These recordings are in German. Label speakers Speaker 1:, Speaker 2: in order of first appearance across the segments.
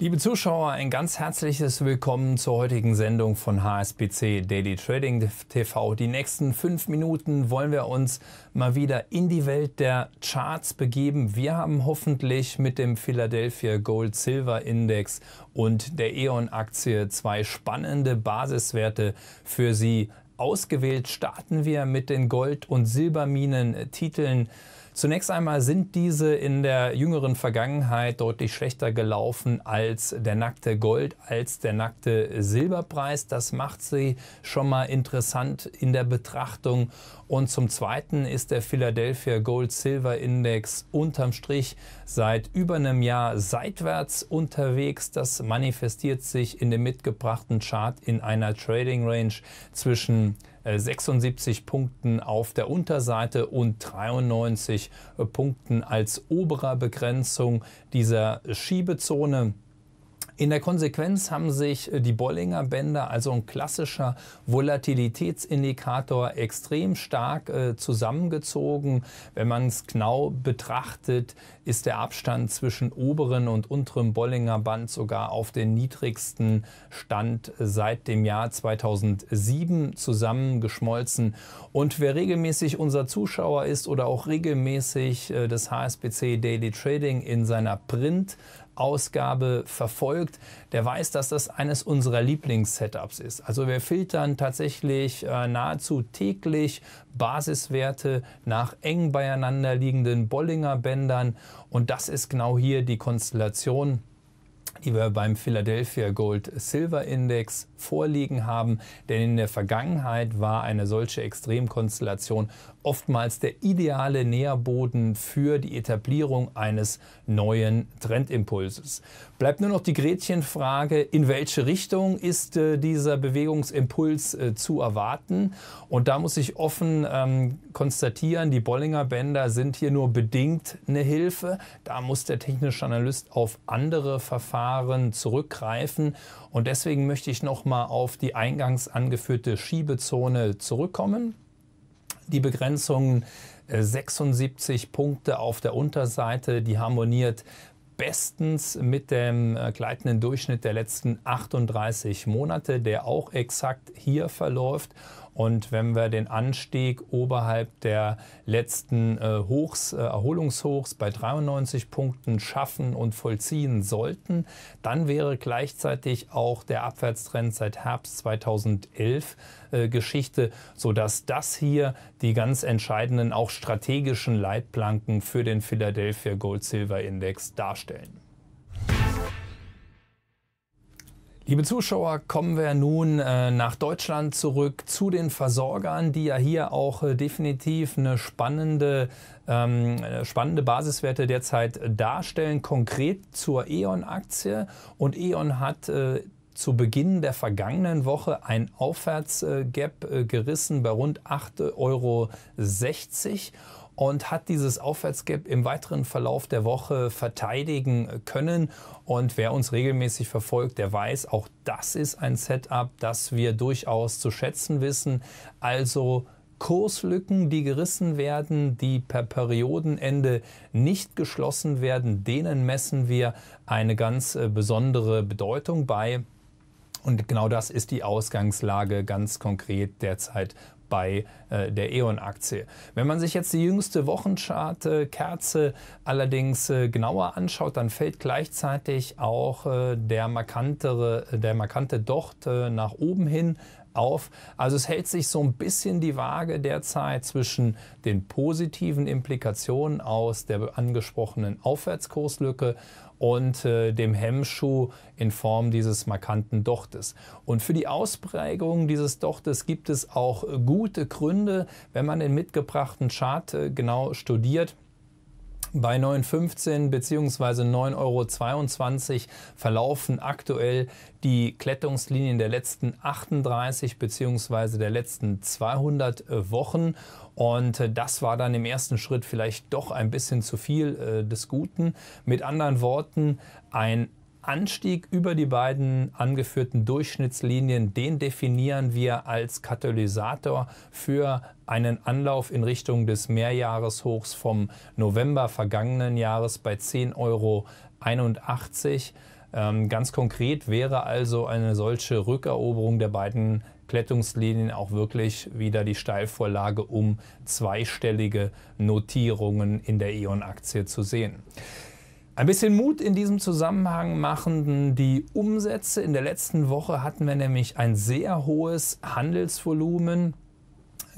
Speaker 1: Liebe Zuschauer, ein ganz herzliches Willkommen zur heutigen Sendung von HSBC Daily Trading TV. Die nächsten fünf Minuten wollen wir uns mal wieder in die Welt der Charts begeben. Wir haben hoffentlich mit dem Philadelphia Gold Silver Index und der E.ON Aktie zwei spannende Basiswerte für Sie ausgewählt. Starten wir mit den Gold- und Silberminen-Titeln. Zunächst einmal sind diese in der jüngeren Vergangenheit deutlich schlechter gelaufen als der nackte Gold, als der nackte Silberpreis. Das macht sie schon mal interessant in der Betrachtung. Und zum Zweiten ist der Philadelphia Gold Silver Index unterm Strich seit über einem Jahr seitwärts unterwegs. Das manifestiert sich in dem mitgebrachten Chart in einer Trading Range zwischen 76 äh, Punkten auf der Unterseite und 93 äh, Punkten als oberer Begrenzung dieser Schiebezone. In der Konsequenz haben sich äh, die Bollinger Bänder, also ein klassischer Volatilitätsindikator, extrem stark äh, zusammengezogen. Wenn man es genau betrachtet, ist der Abstand zwischen oberen und unteren Bollinger Band sogar auf den niedrigsten Stand seit dem Jahr 2007 zusammengeschmolzen. Und wer regelmäßig unser Zuschauer ist oder auch regelmäßig äh, das HSBC Daily Trading in seiner Print Ausgabe verfolgt, der weiß, dass das eines unserer Lieblings-Setups ist. Also wir filtern tatsächlich äh, nahezu täglich Basiswerte nach eng beieinander liegenden Bollinger Bändern und das ist genau hier die Konstellation die wir beim Philadelphia Gold Silver Index vorliegen haben. Denn in der Vergangenheit war eine solche Extremkonstellation oftmals der ideale Nährboden für die Etablierung eines neuen Trendimpulses. Bleibt nur noch die Gretchenfrage, in welche Richtung ist äh, dieser Bewegungsimpuls äh, zu erwarten? Und da muss ich offen ähm, konstatieren, die Bollinger Bänder sind hier nur bedingt eine Hilfe. Da muss der technische Analyst auf andere Verfahren zurückgreifen. Und deswegen möchte ich nochmal auf die eingangs angeführte Schiebezone zurückkommen die Begrenzungen 76 äh, Punkte auf der Unterseite, die harmoniert bestens mit dem äh, gleitenden Durchschnitt der letzten 38 Monate, der auch exakt hier verläuft. Und wenn wir den Anstieg oberhalb der letzten äh, Hochs, äh, Erholungshochs bei 93 Punkten schaffen und vollziehen sollten, dann wäre gleichzeitig auch der Abwärtstrend seit Herbst 2011 äh, Geschichte, sodass das hier die ganz entscheidenden, auch strategischen Leitplanken für den Philadelphia Gold Silver Index darstellen. Liebe Zuschauer, kommen wir nun äh, nach Deutschland zurück zu den Versorgern, die ja hier auch äh, definitiv eine spannende, ähm, äh, spannende Basiswerte derzeit darstellen, konkret zur E.ON-Aktie. Und E.ON hat äh, zu Beginn der vergangenen Woche ein Aufwärtsgap äh, äh, gerissen bei rund 8,60 Euro und hat dieses Aufwärtsgap im weiteren Verlauf der Woche verteidigen können. Und wer uns regelmäßig verfolgt, der weiß, auch das ist ein Setup, das wir durchaus zu schätzen wissen. Also Kurslücken, die gerissen werden, die per Periodenende nicht geschlossen werden, denen messen wir eine ganz äh, besondere Bedeutung bei. Und genau das ist die Ausgangslage ganz konkret derzeit bei äh, der E.ON-Aktie. Wenn man sich jetzt die jüngste Wochenchart-Kerze äh, allerdings äh, genauer anschaut, dann fällt gleichzeitig auch äh, der, markantere, äh, der markante Docht äh, nach oben hin auf. Also es hält sich so ein bisschen die Waage derzeit zwischen den positiven Implikationen aus der angesprochenen Aufwärtskurslücke und äh, dem Hemmschuh in Form dieses markanten Dochtes. Und für die Ausprägung dieses Dochtes gibt es auch gute Gründe, wenn man den mitgebrachten Chart äh, genau studiert bei 9,15 bzw. 9,22 Euro verlaufen aktuell die Klettungslinien der letzten 38 bzw. der letzten 200 äh, Wochen. Und äh, das war dann im ersten Schritt vielleicht doch ein bisschen zu viel äh, des Guten. Mit anderen Worten, ein Anstieg über die beiden angeführten Durchschnittslinien, den definieren wir als Katalysator für einen Anlauf in Richtung des Mehrjahreshochs vom November vergangenen Jahres bei 10,81 Euro. Ähm, ganz konkret wäre also eine solche Rückeroberung der beiden Klettungslinien auch wirklich wieder die Steilvorlage, um zweistellige Notierungen in der E.ON-Aktie zu sehen. Ein bisschen Mut in diesem Zusammenhang machen die Umsätze. In der letzten Woche hatten wir nämlich ein sehr hohes Handelsvolumen.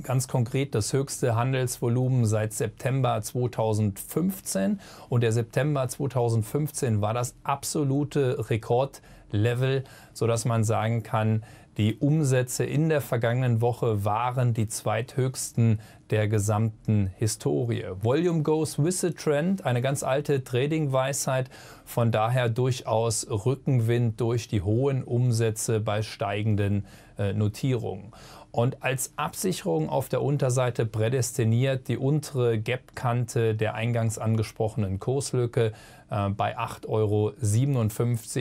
Speaker 1: Ganz konkret das höchste Handelsvolumen seit September 2015. Und der September 2015 war das absolute Rekord. Level, sodass man sagen kann, die Umsätze in der vergangenen Woche waren die zweithöchsten der gesamten Historie. Volume goes with the trend, eine ganz alte Trading-Weisheit, von daher durchaus Rückenwind durch die hohen Umsätze bei steigenden äh, Notierungen. Und als Absicherung auf der Unterseite prädestiniert die untere Gap-Kante der eingangs angesprochenen Kurslücke äh, bei 8,57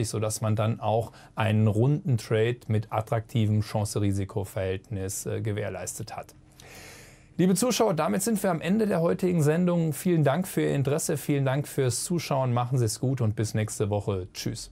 Speaker 1: Euro, sodass man dann auch einen runden Trade mit attraktivem Chance-Risiko-Verhältnis äh, gewährleistet hat. Liebe Zuschauer, damit sind wir am Ende der heutigen Sendung. Vielen Dank für Ihr Interesse, vielen Dank fürs Zuschauen, machen Sie es gut und bis nächste Woche. Tschüss.